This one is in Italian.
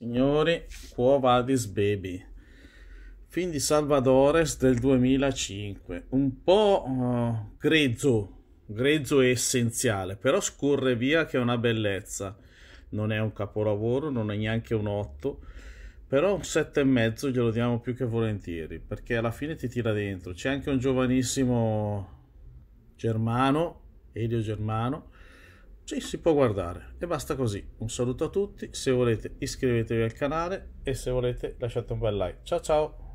Signori, Quo Vadis Baby, film di Salvadores del 2005, un po' uh, grezzo, grezzo e essenziale, però scorre via che è una bellezza. Non è un capolavoro, non è neanche un 8, però un e mezzo glielo diamo più che volentieri, perché alla fine ti tira dentro. C'è anche un giovanissimo germano, Elio Germano, ci si può guardare e basta così. Un saluto a tutti, se volete iscrivetevi al canale e se volete lasciate un bel like. Ciao ciao!